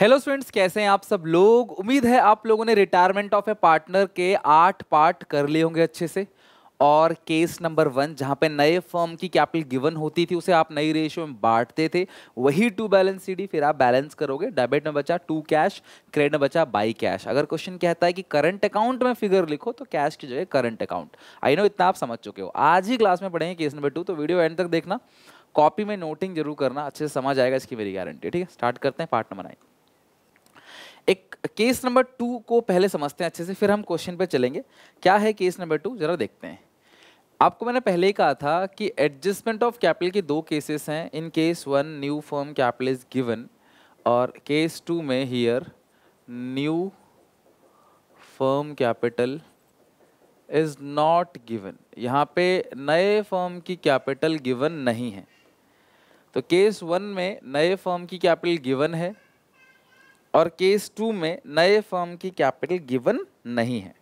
hello students कैसे हैं आप सब लोग उम्मीद है आप लोगों ने रिटायरमेंट ऑफ ए पार्टनर के आठ पार्ट कर लिए होंगे अच्छे से और केस नंबर वन जहाँ पे नए फर्म की कैपिटल गिवन होती थी उसे आप नई रेशियो में बांटते थे वही टू बैलेंस सीडी फिर आप बैलेंस करोगे डेबिट में बचा टू कैश क्रेडिट में बचा बाई कैश अगर क्वेश्चन कहता है कि करंट अकाउंट में फिगर लिखो तो कैश की जगह करंट अकाउंट आई नो इतना आप समझ चुके हो आज ही क्लास में पढ़ेंगे केस नंबर टू तो वीडियो एंड तक देखना कॉपी में नोटिंग जरूर करना अच्छे से समझ आएगा इसकी मेरी गारंटी ठीक है स्टार्ट करते हैं पार्ट नंबर आई एक केस नंबर टू को पहले समझते हैं अच्छे से फिर हम क्वेश्चन पे चलेंगे क्या है केस नंबर टू ज़रा देखते हैं आपको मैंने पहले ही कहा था कि एडजस्टमेंट ऑफ कैपिटल के दो केसेस हैं in case one new firm capital is given और केस टू में here new firm capital is not given यहाँ पे नए फर्म की कैपिटल गिवन नहीं है तो केस वन में नए फर्म की कैपिटल गिवन है और केस टू में नए फर्म की कैपिटल गिवन नहीं है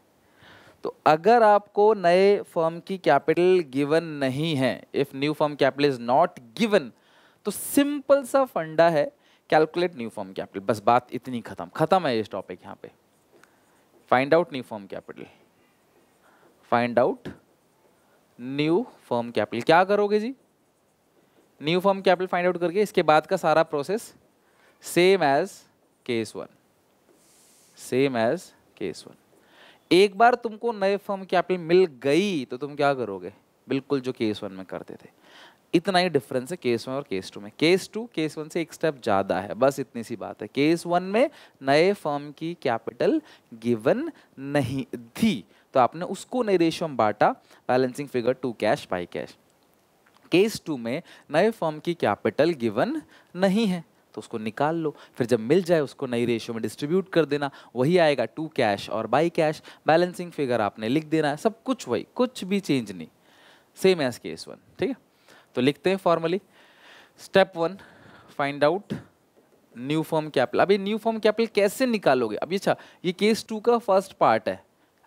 तो अगर आपको नए फर्म की कैपिटल गिवन नहीं है if new firm capital is not given तो सिंपल सा फंडा है कैलकुलेट न्यू फॉर्म कैपिटल बस बात इतनी खत्म खत्म है इस टॉपिक यहां पे find out new form capital find out new form capital क्या करोगे जी new form capital find out करके इसके बाद का सारा process same as case one same as case one एक बार तुमको नए फर्म कैपिटल मिल गई तो तुम क्या करोगे बिल्कुल जो केस वन में करते थे इतना ही डिफरेंस है केस वन और केस टू में केस टू केस वन से एक स्टेप ज़्यादा है बस इतनी सी बात है केस वन में नए फर्म की कैपिटल गिवन नहीं थी तो आपने उसको नए रेशियो में बांटा balancing figure to cash by cash case two में नए फर्म की कैपिटल गिवन नहीं है तो उसको निकाल लो फिर जब मिल जाए उसको नई रेशियो में डिस्ट्रीब्यूट कर देना वही आएगा टू कैश और बाई कैश बैलेंसिंग फिगर आपने लिख देना है सब कुछ वही कुछ भी चेंज नहीं सेम एज केस वन ठीक है तो लिखते हैं formally step one find out new form capital अभी न्यू फॉर्म कैपिटल कैसे निकालोगे अभी अच्छा ये केस टू का फर्स्ट पार्ट है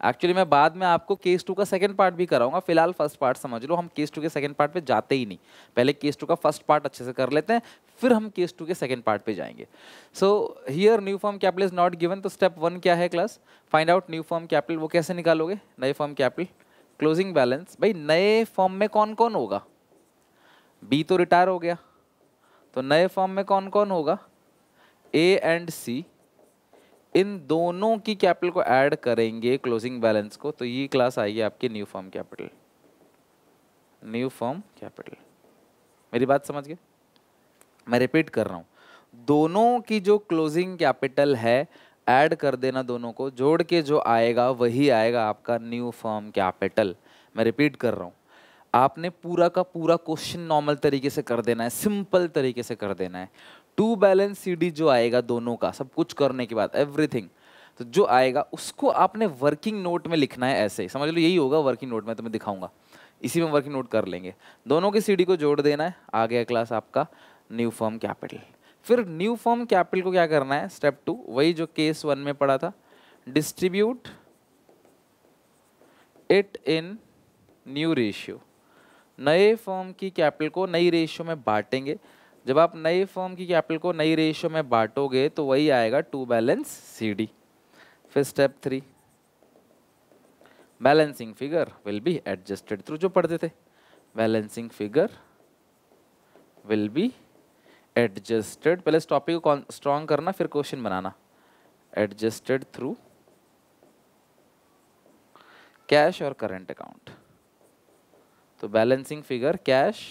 एक्चुअली मैं बाद में आपको केस टू का सेकंड पार्ट भी कराऊंगा फिलहाल फर्स्ट पार्ट समझ लो हम केस टू के सेकंड पार्ट पे जाते ही नहीं पहले केस टू का फर्स्ट पार्ट अच्छे से कर लेते हैं फिर हम केस टू के सेकंड पार्ट पे जाएंगे so here new form capital is not given तो स्टेप वन क्या है class find out new form capital वो कैसे निकालोगे नए फॉर्म कैपिटल क्लोजिंग बैलेंस भाई नए फॉर्म में कौन कौन होगा बी तो रिटायर हो गया तो नए फॉर्म में कौन कौन होगा ए एंड सी इन दोनों की कैपिटल को ऐड करेंगे क्लोजिंग बैलेंस को तो ये क्लास आएगी आपके new form capital new form capital मेरी बात समझ गए मैं रिपीट कर रहा हूं दोनों की जो क्लोजिंग कैपिटल है ऐड कर देना दोनों को जोड़ के जो आएगा वही आएगा आपका न्यू फॉर्म कैपिटल मैं रिपीट कर रहा हूं आपने पूरा का पूरा क्वेश्चन नॉर्मल तरीके से कर देना है सिंपल तरीके से कर देना है टू बैलेंस सीडी जो आएगा दोनों का सब कुछ करने के बाद एवरीथिंग तो जो आएगा उसको आपने वर्किंग नोट में लिखना है ऐसे समझ लो यही होगा वर्किंग नोट में तो मैं दिखाऊंगा इसी में वर्किंग नोट कर लेंगे दोनों की सीडी को जोड़ देना है आ गया क्लास आपका न्यू फॉर्म कैपिटल फिर न्यू फॉर्म कैपिटल को क्या करना है स्टेप टू वही जो केस वन में पढ़ा था distribute it in new ratio नए फॉर्म की कैपिटल को नई रेशियो में बांटेंगे जब आप नई फॉर्म की कैपिटल को नई रेशियो में बांटोगे तो वही आएगा टू बैलेंस सी डी फिर step three balancing figure will be adjusted through जो पढ़ते थे balancing figure will be adjusted पहले इस टॉपिक को स्ट्रॉन्ग करना फिर क्वेश्चन बनाना एडजस्टेड थ्रू कैश और करंट अकाउंट तो बैलेंसिंग फिगर कैश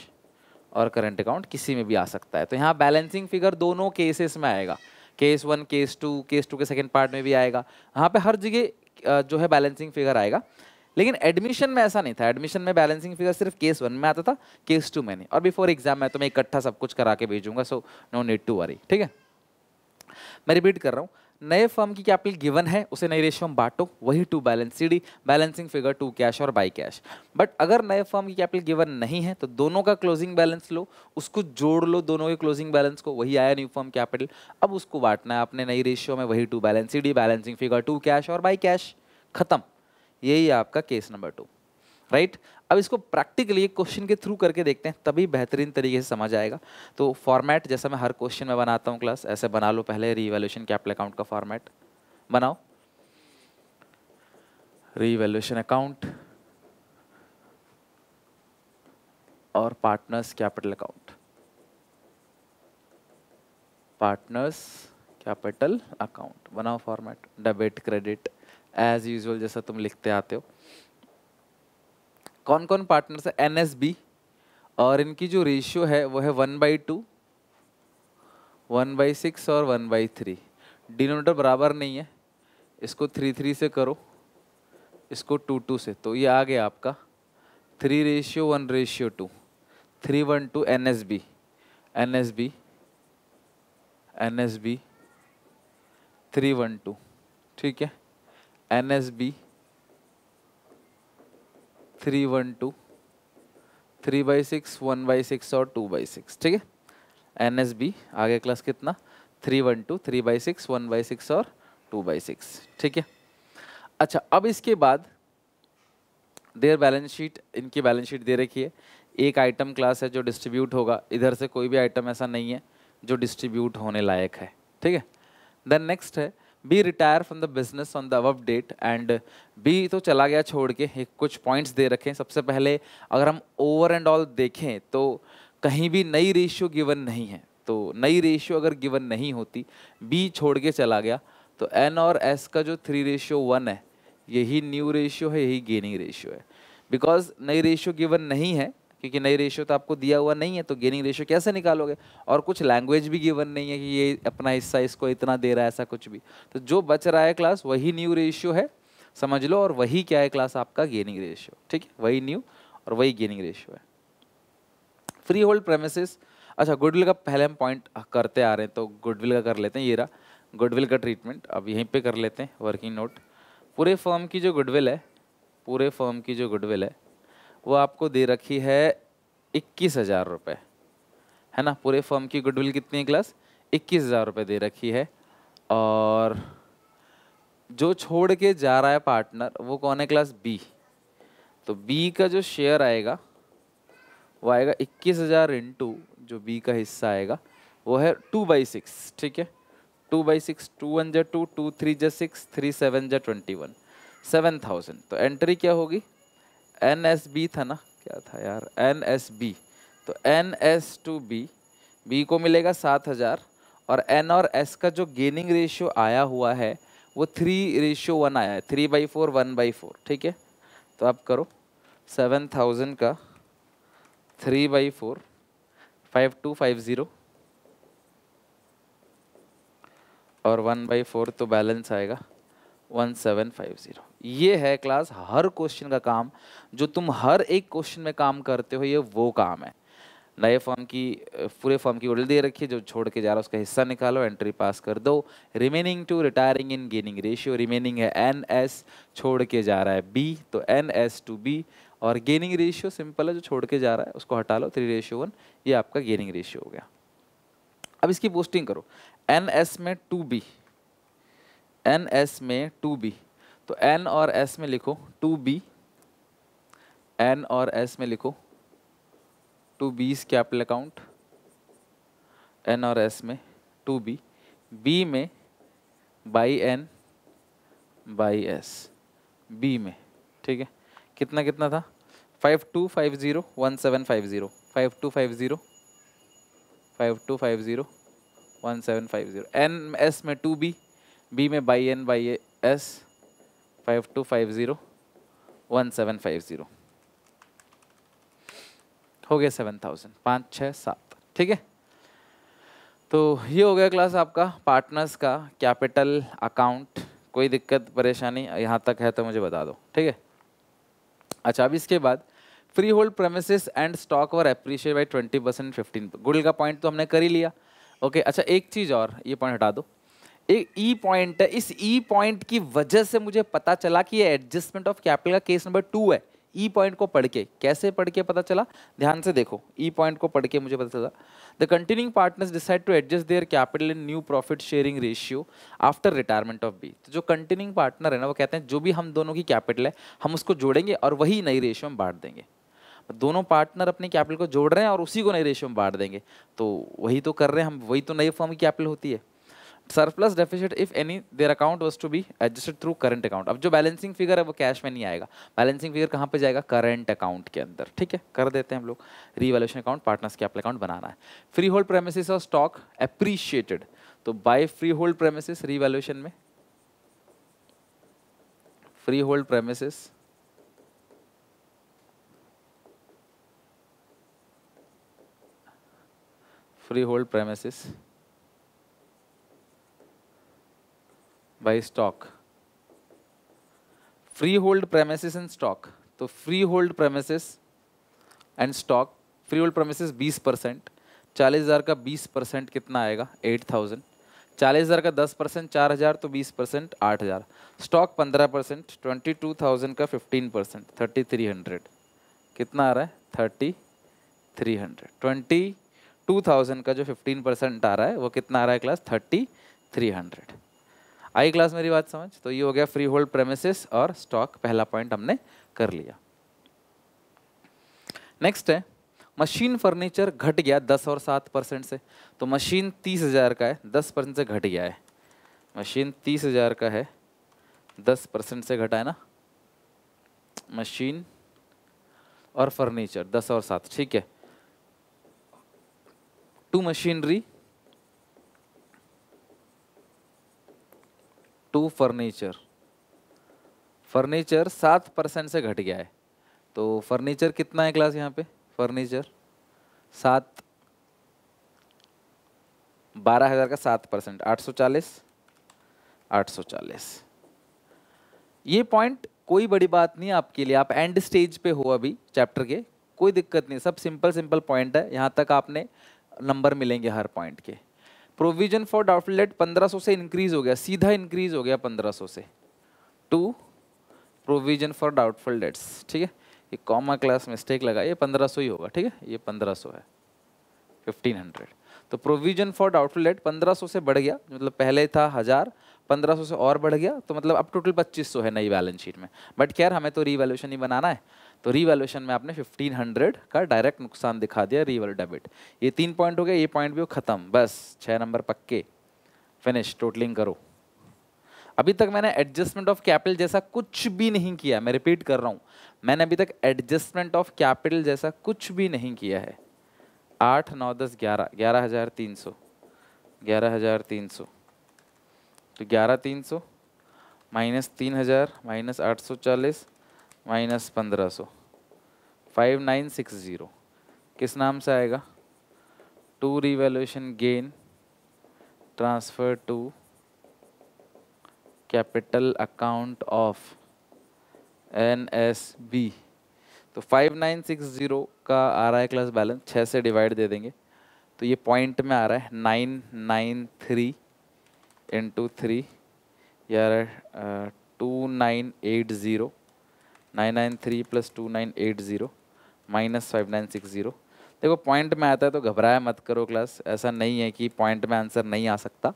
और करंट अकाउंट किसी में भी आ सकता है तो यहाँ बैलेंसिंग फिगर दोनों केसेस में आएगा case one case two case two के सेकेंड पार्ट में भी आएगा यहाँ पे हर जगह जो है बैलेंसिंग फिगर आएगा लेकिन एडमिशन में ऐसा नहीं था एडमिशन में बैलेंसिंग फिगर सिर्फ केस वन में आता था केस टू में नहीं और बिफोर एग्जाम में तो मैं इकट्ठा सब कुछ करा के भेजूंगा so no need to worry ठीक है मैं रिपीट कर रहा हूँ नए फर्म की कैपिटल गिवन है उसे नई रेशियो में बांटो वही to balance C D balancing figure to cash और बाई कैश बट अगर नए फर्म की कैपिटल गिवन नहीं है तो दोनों का क्लोजिंग बैलेंस लो उसको जोड़ लो दोनों के क्लोजिंग बैलेंस को वही आया न्यू फर्म कैपिटल अब उसको बांटना है आपने नई रेशियो में वही to balance C D balancing figure to cash और बाई कैश खत्म यही आपका केस नंबर टू राइट अब इसको प्रैक्टिकली क्वेश्चन के थ्रू करके देखते हैं तभी बेहतरीन तरीके से समझ आएगा तो फॉर्मेट जैसा मैं हर क्वेश्चन में बनाता हूँ क्लास ऐसे बना लो पहले रीवैल्यूशन कैपिटल अकाउंट का फॉर्मेट बनाओ रीवैल्यूशन अकाउंट और partners capital account partners capital account बनाओ format debit credit as usual जैसा तुम लिखते आते हो कौन कौन पार्टनर्स है एन एस बी और इनकी जो रेशियो है वो है one by two one by six और वन बाई थ्री डिनोमीटर बराबर नहीं है इसको थ्री थ्री से करो इसको टू टू से तो ये आ गया आपका three ratio one ratio two three one two N S B N S B N S B three one two ठीक है N S B three one two three by six one by six और two by six ठीक है N S B आगे class कितना three one two three by six one by six और two by six ठीक है अच्छा अब इसके बाद देर बैलेंस शीट इनकी बैलेंस शीट दे रखी है एक आइटम क्लास है जो डिस्ट्रीब्यूट होगा इधर से कोई भी आइटम ऐसा नहीं है जो डिस्ट्रीब्यूट होने लायक है ठीक है देन नेक्स्ट है B retire from the business on the above date and B तो चला गया छोड़ के एक कुछ पॉइंट्स दे रखें सबसे पहले अगर हम ओवर एंड ऑल देखें तो कहीं भी नई रेशियो गिवन नहीं है तो नई रेशियो अगर गिवन नहीं होती बी छोड़ के चला गया तो एन और एस का जो थ्री रेशियो वन है यही न्यू रेशियो है यही गेनिंग रेशियो है बिकॉज नई रेशियो गिवन नहीं है क्योंकि नई रेशियो तो आपको दिया हुआ नहीं है तो गेनिंग रेशियो कैसे निकालोगे और कुछ लैंग्वेज भी गिवन नहीं है कि ये अपना हिस्सा इसको इतना दे रहा है ऐसा कुछ भी तो जो बच रहा है क्लास वही न्यू रेशियो है समझ लो और वही क्या है क्लास आपका गेनिंग रेशियो ठीक है वही न्यू और वही गेनिंग रेशियो है फ्री होल्ड प्रेमिस अच्छा गुडविल का पहले हम पॉइंट करते आ रहे हैं तो गुडविल का कर लेते हैं ये रहा गुडविल का ट्रीटमेंट अब यहीं पे कर लेते हैं वर्किंग नोट पूरे फर्म की जो गुडविल है पूरे फर्म की जो गुडविल है वो आपको दे रखी है इक्कीस हज़ार रुपये है ना पूरे फॉर्म की गुडविल कितनी है क्लास इक्कीस हज़ार रुपये दे रखी है और जो छोड़ के जा रहा है पार्टनर वो कौन है क्लास बी तो बी का जो शेयर आएगा वो आएगा इक्कीस हज़ार इंटू जो बी का हिस्सा आएगा वो है टू बाई सिक्स ठीक है two by six two one जै टू टू थ्री जै सिक्स थ्री सेवन जै ट्वेंटी वन सेवन थाउजेंड तो एंट्री क्या होगी एन एस बी था ना क्या था यार एन एस बी तो N S to B B को मिलेगा सात हज़ार और एन और एस का जो गेनिंग रेशियो आया हुआ है वो थ्री रेशियो वन आया है three by four one by four ठीक है तो आप करो सेवन थाउजेंड का three by four five two five zero और वन बाई फोर तो बैलेंस आएगा वन सेवन फाइव ज़ीरो ये है क्लास हर क्वेश्चन का काम जो तुम हर एक क्वेश्चन में काम करते हो ये वो काम है नए फॉर्म की पूरे फॉर्म की ओडल दे रखिए जो छोड़ के जा रहा है उसका हिस्सा निकालो एंट्री पास कर दो remaining to retiring in gaining ratio remaining है एन एस छोड़ के जा रहा है बी तो एन एस टू बी और गेनिंग रेशियो सिंपल है जो छोड़ के जा रहा है उसको हटा लो थ्री रेशियो वन ये आपका गेनिंग रेशियो हो गया अब इसकी पोस्टिंग करो एन एस में टू बी एन एस में टू बी तो एन और एस में लिखो टू बी एन और एस में लिखो to B's capital account N और एस में टू बी बी में by N by S B में ठीक है कितना कितना था five two five zero one seven five zero five two five zero five two five zero one seven five zero N S में to B B में by N by S five two five zero one seven five zero हो गया seven thousand पाँच छः सात ठीक है तो ये हो गया क्लास आपका पार्टनर्स का कैपिटल अकाउंट कोई दिक्कत परेशानी यहाँ तक है तो मुझे बता दो ठीक है अच्छा अब इसके बाद free hold premises and stock were appreciate by twenty percent fifteen good का पॉइंट तो हमने कर ही लिया ओके अच्छा एक चीज़ और ये पॉइंट हटा दो एक ई पॉइंट है इस ई e पॉइंट की वजह से मुझे पता चला कि ये एडजस्टमेंट ऑफ कैपिटल का केस नंबर टू है ई e पॉइंट को पढ़ के कैसे पढ़ के पता चला ध्यान से देखो ई e पॉइंट को पढ़ के मुझे पता चला the continuing partners decide to adjust their capital in new profit sharing ratio after retirement of B तो जो कंटिन्यूंग पार्टनर है ना वो कहते हैं जो भी हम दोनों की कैपिटल है हम उसको जोड़ेंगे और वही नई रेशियो में बांट देंगे तो दोनों पार्टनर अपने कैपिटल को जोड़ रहे हैं और उसी को नई रेशियो में बांट देंगे तो वही तो कर रहे हैं हम वही तो नई फॉर्म की कैपिटल होती है surplus deficit if any their account was to be adjusted through current account अब जो बैलेंसिंग फिगर है वो कैश में नहीं आएगा बैलेंसिंग फिगर कहाँ पे जाएगा करंट अकाउंट के अंदर ठीक है कर देते हैं हम लोग रीवैल्यूशन अकाउंट पार्टनर्स के कैपिटल अकाउंट बनाना है फ्री होल्ड प्रेमिस और स्टॉक अप्रिशिएटेड तो by free hold premise revaluation में free hold premise free hold premises by stock free hold premises and stock तो free hold premises and stock free hold premises 20 percent चालीस हज़ार का 20 percent कितना आएगा 8,000 चालीस हज़ार का 10 परसेंट चार हज़ार तो 20 परसेंट आठ हज़ार stock 15 percent twenty two thousand का 15 परसेंट थर्टी थ्री हंड्रेड कितना आ रहा है thirty three hundred twenty two thousand का जो 15 परसेंट आ रहा है वो कितना आ रहा है क्लास थर्टी थ्री हंड्रेड आई क्लास मेरी बात समझ तो ये हो गया फ्री होल्ड प्रेमिसिस और स्टॉक पहला पॉइंट हमने कर लिया नेक्स्ट है मशीन फर्नीचर घट गया दस और सात परसेंट से तो मशीन तीस हज़ार का है दस परसेंट से घट गया है मशीन तीस हज़ार का है दस परसेंट से घटा है ना मशीन और फर्नीचर दस और सात ठीक है to machinery to furniture furniture सात परसेंट से घट गया है तो फर्नीचर कितना है क्लास यहाँ पे फर्नीचर सात बारह हज़ार का सात परसेंट आठ सौ चालीस आठ सौ चालीस ये पॉइंट कोई बड़ी बात नहीं आपके लिए आप एंड स्टेज पे हो अभी चैप्टर के कोई दिक्कत नहीं सब सिंपल सिंपल पॉइंट है यहाँ तक आपने नंबर मिलेंगे हर पॉइंट के प्रोविजन फॉर डाउटफुल डेट 1500 से इंक्रीज हो गया सीधा इंक्रीज हो गया 1500 से to provision for doubtful debts ठीक है ये कॉमा क्लास मिस्टेक लगा ये 1500 ही होगा ठीक है ये 1500 है 1500 तो प्रोविजन फॉर डाउटफुल डेट 1500 से बढ़ गया मतलब पहले था हज़ार 1500 से और बढ़ गया तो मतलब अब टोटल 2500 है नई बैलेंस शीट में बट खैर हमें तो रीवैल्यूशन ही बनाना है तो रीवैल्यूएशन में आपने 1500 का डायरेक्ट नुकसान दिखा दिया रीवल डेबिट ये तीन पॉइंट हो गया ये पॉइंट भी हो ख़त्म बस छः नंबर पक्के फिनिश टोटलिंग करो अभी तक मैंने एडजस्टमेंट ऑफ कैपिटल जैसा कुछ भी नहीं किया मैं रिपीट कर रहा हूँ मैंने अभी तक एडजस्टमेंट ऑफ कैपिटल जैसा कुछ भी नहीं किया है आठ नौ दस ग्यारह ग्यारह हज़ार तीन सौ ग्यारह हज़ार तीन सौ तो ग्यारह तीन सौ माइनस तीन हज़ार माइनस आठ सौ चालीस माइनस पंद्रह सौ फाइव नाइन सिक्स ज़ीरो किस नाम से आएगा to revaluation gain transfer to capital account of N S B तो फाइव नाइन सिक्स ज़ीरो का आ रहा है क्लास बैलेंस छः से डिवाइड दे देंगे तो ये पॉइंट में आ रहा है nine nine three into three या two nine eight zero nine nine three plus two nine eight zero minus five nine six zero देखो पॉइंट में आता है तो घबराया मत करो क्लास ऐसा नहीं है कि पॉइंट में आंसर नहीं आ सकता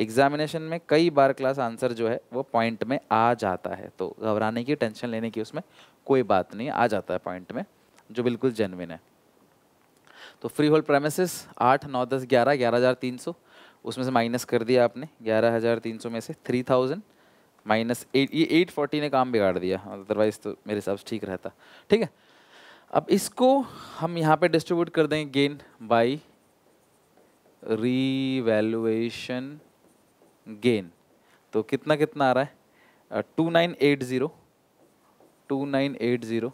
एग्जामिनेशन में कई बार क्लास आंसर जो है वो पॉइंट में आ जाता है तो घबराने की टेंशन लेने की उसमें कोई बात नहीं आ जाता है पॉइंट में जो बिल्कुल जेनविन है तो फ्री होल्ड प्रेमिस आठ नौ दस ग्यारह ग्यारह हज़ार तीन सौ उसमें से माइनस कर दिया आपने ग्यारह हज़ार तीन सौ में से थ्री थाउजेंड माइनस एट ये एट फोर्टी ने काम बिगाड़ दिया अदरवाइज़ तो मेरे हिसाब से ठीक रहता ठीक है अब इसको हम यहाँ पे डिस्ट्रीब्यूट कर देंगे गेन बाई रीवैल्यूएशन गेन तो कितना कितना आ रहा है two nine eight zero two nine eight zero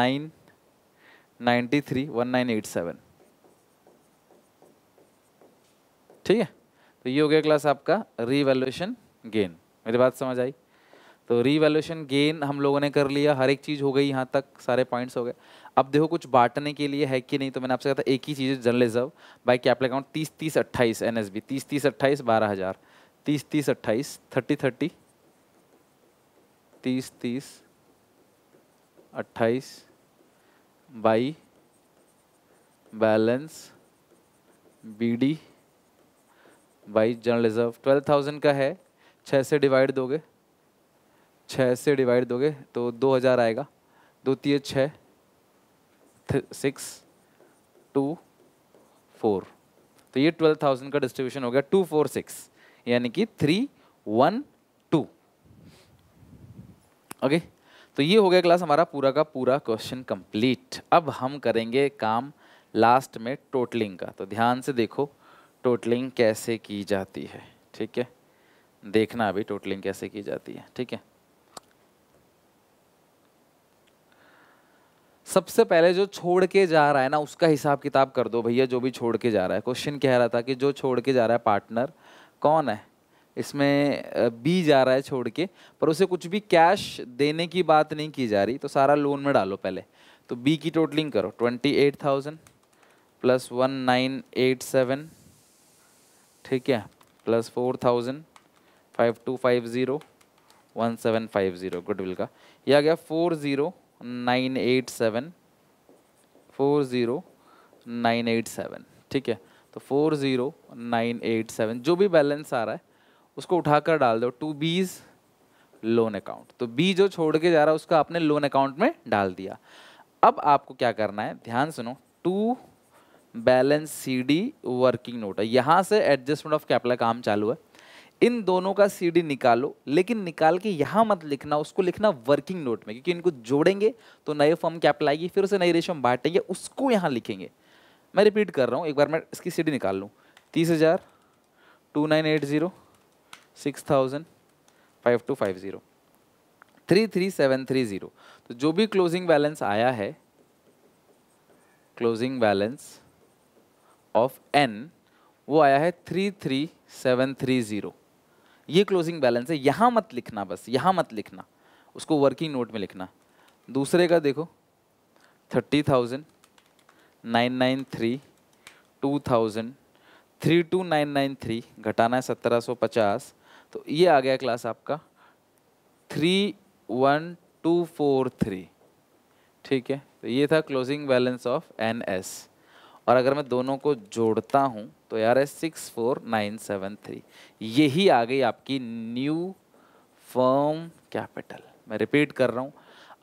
nine ninety three one nine eight seven ठीक है तो ये हो गया क्लास आपका रीवैल्यूएशन गेन मेरी बात समझ आई तो रीवैल्यूशन गेन हम लोगों ने कर लिया हर एक चीज़ हो गई यहाँ तक सारे पॉइंट्स हो गए अब देखो कुछ बांटने के लिए है कि नहीं तो मैंने आपसे कहा था एक ही चीज़ है general reserve by capital account तीस तीस अट्ठाईस एन एस बी तीस तीस अट्ठाईस बारह हज़ार तीस तीस अट्ठाईस थर्टी थर्टी तीस तीस अट्ठाईस by balance B D by general reserve twelve thousand का है छः से डिवाइड दोगे छः से डिवाइड दोगे तो दो हज़ार आएगा दो तीय छः सिक्स टू फोर तो ये ट्वेल्व थाउजेंड का डिस्ट्रीब्यूशन हो गया टू फोर सिक्स यानी कि थ्री वन टू ओके तो ये हो गया क्लास हमारा पूरा का पूरा क्वेश्चन कंप्लीट अब हम करेंगे काम लास्ट में टोटलिंग का तो ध्यान से देखो टोटलिंग कैसे की जाती है ठीक है देखना अभी टोटलिंग कैसे की जाती है ठीक है सबसे पहले जो छोड़ के जा रहा है ना उसका हिसाब किताब कर दो भैया जो भी छोड़ के जा रहा है क्वेश्चन कह रहा था कि जो छोड़ के जा रहा है पार्टनर कौन है इसमें बी जा रहा है छोड़ के पर उसे कुछ भी कैश देने की बात नहीं की जा रही तो सारा लोन में डालो पहले तो बी की टोटलिंग करो twenty eight thousand plus one nine eight seven ठीक है plus four thousand five two five zero one seven five zero goodwill का ये आ गया four zero nine eight seven four zero nine eight seven ठीक है तो four zero nine eight seven जो भी बैलेंस आ रहा है उसको उठाकर डाल दो टू बीज लोन अकाउंट तो बी जो छोड़ के जा रहा है उसका आपने लोन अकाउंट में डाल दिया अब आपको क्या करना है ध्यान सुनो to balance C D working note है यहाँ से एडजस्टमेंट ऑफ कैपिटल काम चालू है इन दोनों का सीडी निकालो लेकिन निकाल के यहाँ मत लिखना उसको लिखना वर्किंग नोट में क्योंकि इनको जोड़ेंगे तो नए फॉर्म कैपिटल आएगी फिर उसे नई रेशो में बांटेंगे उसको यहाँ लिखेंगे मैं रिपीट कर रहा हूँ एक बार मैं इसकी सीडी निकाल लूँ तीस हज़ार two nine eight zero six thousand five two five zero three three seven three zero तो जो भी क्लोजिंग बैलेंस आया है क्लोजिंग बैलेंस ऑफ एन वो आया है three three seven three zero ये क्लोजिंग बैलेंस है यहाँ मत लिखना बस यहाँ मत लिखना उसको वर्किंग नोट में लिखना दूसरे का देखो thirty thousand nine nine three two thousand three two nine nine three घटाना है सत्रह सौ पचास तो ये आ गया क्लास आपका three one two four three ठीक है तो ये था closing balance of N S और अगर मैं दोनों को जोड़ता हूँ तो यार है six four nine seven three यही आ गई आपकी न्यू फर्म कैपिटल मैं रिपीट कर रहा हूँ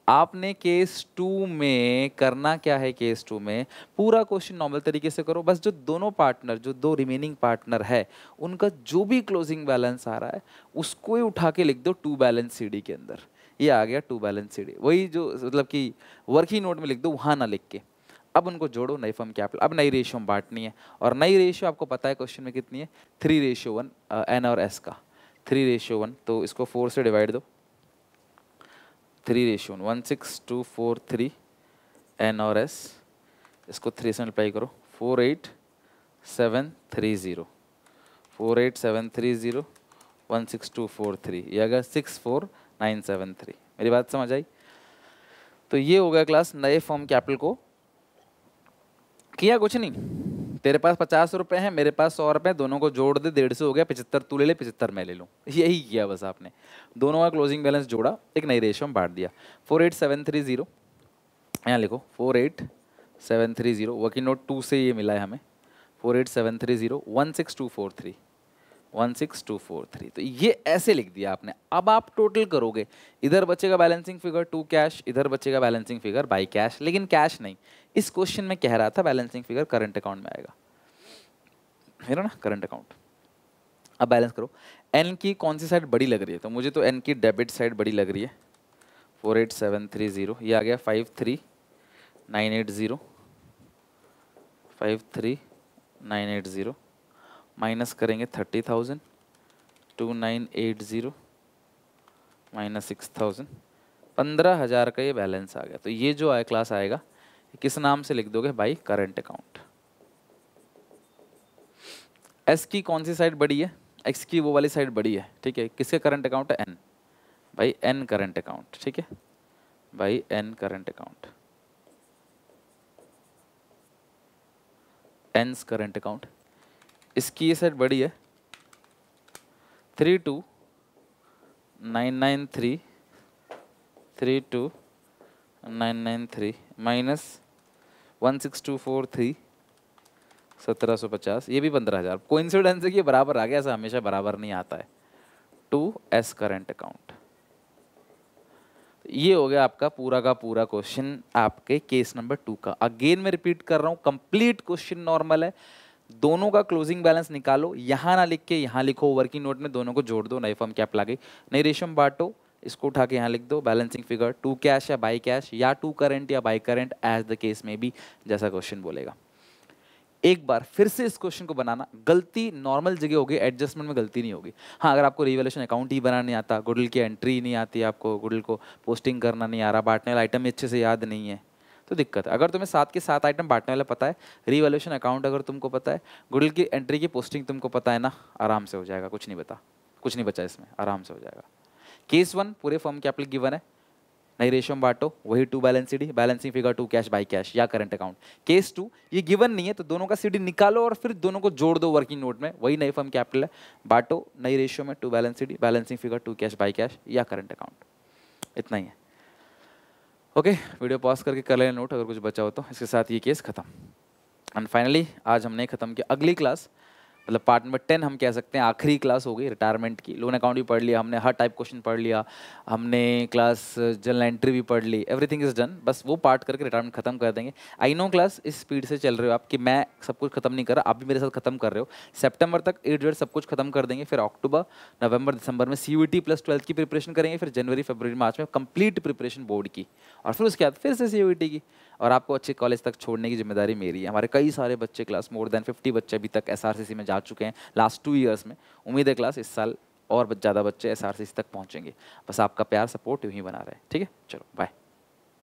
आपने केस टू में करना क्या है केस टू में पूरा क्वेश्चन नॉर्मल तरीके से करो बस जो दोनों पार्टनर जो दो रिमेनिंग पार्टनर है उनका जो भी क्लोजिंग बैलेंस आ रहा है उसको ही उठा के लिख दो टू बैलेंस सीडी के अंदर ये आ गया टू बैलेंस सीडी वही जो मतलब कि वर्किंग नोट में लिख दो वहाँ ना लिख के अब उनको जोड़ो नई फर्म कैपिटल अब नई रेशियो में बांटनी है और नई रेशियो आपको पता है क्वेश्चन में कितनी है थ्री रेशियो वन एन और एस का थ्री रेशियो वन तो इसको फोर से डिवाइड दो three ratio one one six two four three N और एस इसको थ्री से मल्टीप्लाई करो four eight seven three zero four eight seven three zero one six two four three ये आ गया six four nine seven three मेरी बात समझ आई तो ये हो गया क्लास नए फॉर्म कैपिटल को किया कुछ नहीं तेरे पास पचास रुपये हैं मेरे पास सौ रुपए दोनों को जोड़ दे डेढ़ सौ हो गया पिछहत्तर तू ले ले पिछहत्तर मैं ले लूँ यही किया बस आपने दोनों का क्लोजिंग बैलेंस जोड़ा एक नई रेशो में बांट दिया four eight seven three zero यहाँ लिखो four eight seven three zero वकी नोट टू से ये मिला है हमें four eight seven three zero one six two four three one six two four three तो ये ऐसे लिख दिया आपने अब आप टोटल करोगे इधर बचेगा बैलेंसिंग फिगर टू कैश इधर बचेगा बैलेंसिंग फिगर बाई कैश लेकिन कैश नहीं इस क्वेश्चन में कह रहा था बैलेंसिंग फिगर करंट अकाउंट में आएगा है ना करंट अकाउंट अब बैलेंस करो एन की कौन सी साइड बड़ी लग रही है तो मुझे तो एन की डेबिट साइड बड़ी लग रही है four eight seven three zero ये आ गया five three nine eight zero five three nine eight zero minus करेंगे thirty thousand two nine eight zero minus six thousand पंद्रह हज़ार का ये बैलेंस आ गया तो ये जो आया क्लास आएगा किस नाम से लिख दोगे बाई करंट अकाउंट एस की कौन सी साइड बड़ी है एक्स की वो वाली साइड बड़ी है ठीक है किसके करंट अकाउंट है N by N current account ठीक है by N current account N current account इसकी ये सेट बड़ी है three two nine nine three three two nine nine three minus one six two four three सत्रह सौ पचास ये भी पंद्रह हज़ार कोइंसिडेंस है कि बराबर आ गया ऐसा हमेशा बराबर नहीं आता है टू एस करेंट अकाउंट ये हो गया आपका पूरा का पूरा क्वेश्चन आपके केस नंबर टू का अगेन मैं रिपीट कर रहा हूँ कंप्लीट क्वेश्चन नॉर्मल है दोनों का क्लोजिंग बैलेंस निकालो यहाँ ना लिख के यहाँ लिखो वर्किंग नोट में दोनों को जोड़ दो नई फर्म कैप ला गई नई रेशम बांटो इसको उठा के यहाँ लिख दो बैलेंसिंग फिगर टू कैश या बाई कैश या टू करेंट या by current as the case में भी जैसा क्वेश्चन बोलेगा एक बार फिर से इस क्वेश्चन को बनाना गलती नॉर्मल जगह होगी एडजस्टमेंट में गलती नहीं होगी हाँ अगर आपको रिवेल्यूशन अकाउंट ही बनाना नहीं आता गुडल की एंट्री नहीं आती आपको गुडल को पोस्टिंग करना नहीं आ रहा बांटने वाला आइटम अच्छे से याद नहीं है तो दिक्कत है अगर तुम्हें सात के सात आइटम बांटने वाला पता है रीवैल्यूशन अकाउंट अगर तुमको पता है गुडल की एंट्री की पोस्टिंग तुमको पता है ना आराम से हो जाएगा कुछ नहीं बता कुछ नहीं बचा इसमें आराम से हो जाएगा केस वन पूरे फॉर्म कैपिटल गिवन है रेशो रेशम बांटो वही to balance C D balancing figure to cash by cash या करंट अकाउंट केस टू ये गिवन नहीं है तो दोनों का सीडी निकालो और फिर दोनों को जोड़ दो वर्किंग नोट में वही नई फर्म कैपिटल है बांटो नई रेशियो में to balance C D balancing figure to cash by cash या करंट अकाउंट इतना ही है ओके वीडियो पॉज करके कर लेना नोट अगर कुछ बचा हो तो इसके साथ ये केस खत्म एंड फाइनली आज हमने ख़त्म किया अगली क्लास मतलब पार्ट नंबर टेन हम कह सकते हैं आखिरी क्लास हो गई रिटायरमेंट की लोन अकाउंट भी पढ़ लिया हमने हर टाइप क्वेश्चन पढ़ लिया हमने क्लास जनरल एंट्री भी पढ़ ली एवरीथिंग इज़ डन बस वो पार्ट करके रिटायरमेंट खत्म कर देंगे आई नो क्लास इस स्पीड से चल रहे हो आप कि मैं सब कुछ खत्म नहीं कर रहा आप भी मेरे साथ खत्म कर रहे हो सेप्टेम्बर तक एट डेट सब कुछ खत्म कर देंगे फिर अक्टूबर नवंबर दिसंबर में सी प्लस ट्वेल्थ की प्रिपरेशन करेंगे फिर जनवरी फरवरी मार्च में कंप्लीट प्रिपरेशन बोर्ड की और फिर उसके बाद फिर से सी की और आपको अच्छे कॉलेज तक छोड़ने की जिम्मेदारी मेरी है हमारे कई सारे बच्चे क्लास मोर देन फिफ्टी बच्चे अभी तक एस में जा चुके हैं लास्ट टू ईयर्स में उम्मीद है क्लास इस साल और ज़्यादा बच्चे एस तक पहुँचेंगे बस आपका प्यार सपोर्ट यूँ ही बना रहे ठीक है चलो बाय